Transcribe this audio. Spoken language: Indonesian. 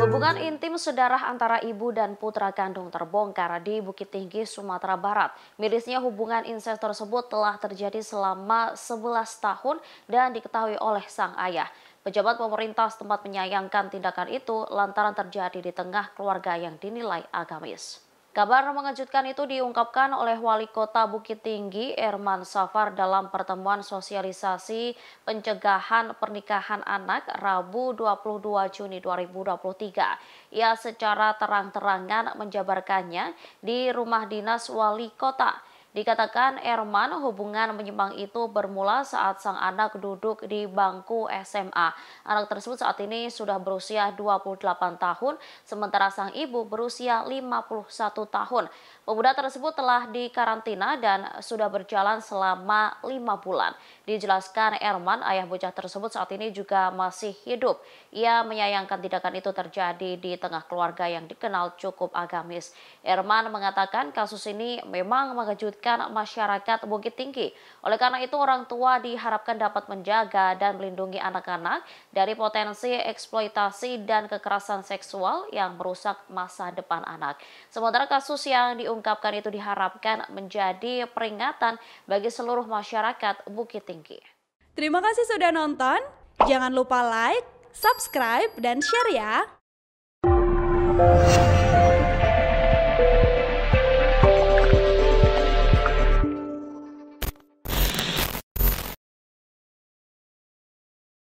Hubungan intim sedarah antara ibu dan putra kandung terbongkar di Bukit Tinggi, Sumatera Barat. Mirisnya hubungan inses tersebut telah terjadi selama 11 tahun dan diketahui oleh sang ayah. Pejabat pemerintah setempat menyayangkan tindakan itu lantaran terjadi di tengah keluarga yang dinilai agamis. Kabar mengejutkan itu diungkapkan oleh Wali Kota Bukit Tinggi Erman Safar dalam pertemuan sosialisasi pencegahan pernikahan anak Rabu 22 Juni 2023. Ia secara terang-terangan menjabarkannya di rumah dinas Wali Kota. Dikatakan Erman, hubungan menyimpang itu bermula saat sang anak duduk di bangku SMA. Anak tersebut saat ini sudah berusia 28 tahun, sementara sang ibu berusia 51 tahun. Pemuda tersebut telah dikarantina dan sudah berjalan selama 5 bulan. Dijelaskan Erman, ayah bocah tersebut saat ini juga masih hidup. Ia menyayangkan tindakan itu terjadi di tengah keluarga yang dikenal cukup agamis. Erman mengatakan kasus ini memang mengejutkan pendidikan masyarakat Bukit Tinggi. Oleh karena itu, orang tua diharapkan dapat menjaga dan melindungi anak-anak dari potensi eksploitasi dan kekerasan seksual yang merusak masa depan anak. Sementara kasus yang diungkapkan itu diharapkan menjadi peringatan bagi seluruh masyarakat Bukit Tinggi. Terima kasih sudah nonton. Jangan lupa like, subscribe, dan share ya.